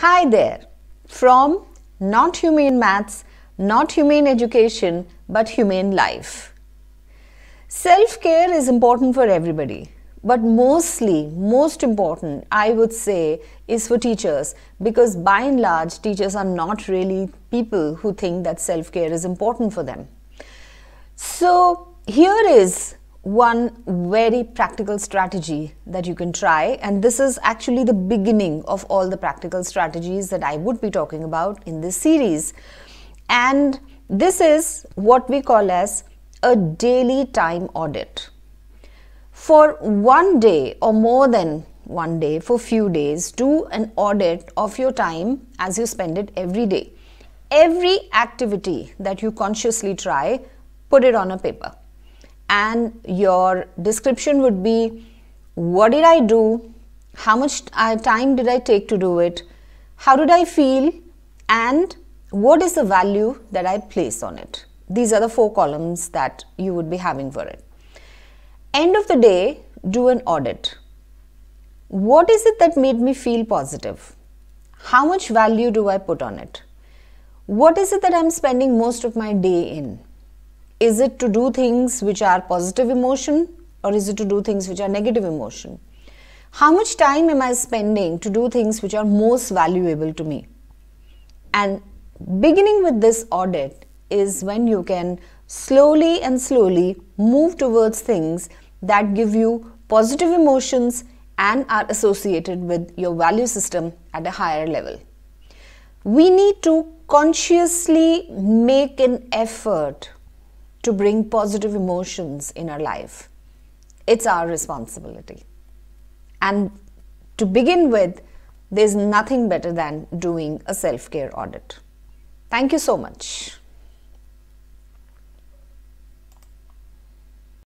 Hi there! From Not Humane Maths, Not Humane Education, but Humane Life. Self care is important for everybody, but mostly, most important, I would say, is for teachers because by and large, teachers are not really people who think that self care is important for them. So, here is one very practical strategy that you can try and this is actually the beginning of all the practical strategies that I would be talking about in this series and this is what we call as a daily time audit for one day or more than one day for few days do an audit of your time as you spend it every day every activity that you consciously try put it on a paper and your description would be what did I do, how much uh, time did I take to do it, how did I feel and what is the value that I place on it. These are the four columns that you would be having for it. End of the day, do an audit. What is it that made me feel positive? How much value do I put on it? What is it that I'm spending most of my day in? is it to do things which are positive emotion or is it to do things which are negative emotion? How much time am I spending to do things which are most valuable to me? And beginning with this audit is when you can slowly and slowly move towards things that give you positive emotions and are associated with your value system at a higher level. We need to consciously make an effort to bring positive emotions in our life. It's our responsibility. And to begin with, there's nothing better than doing a self care audit. Thank you so much.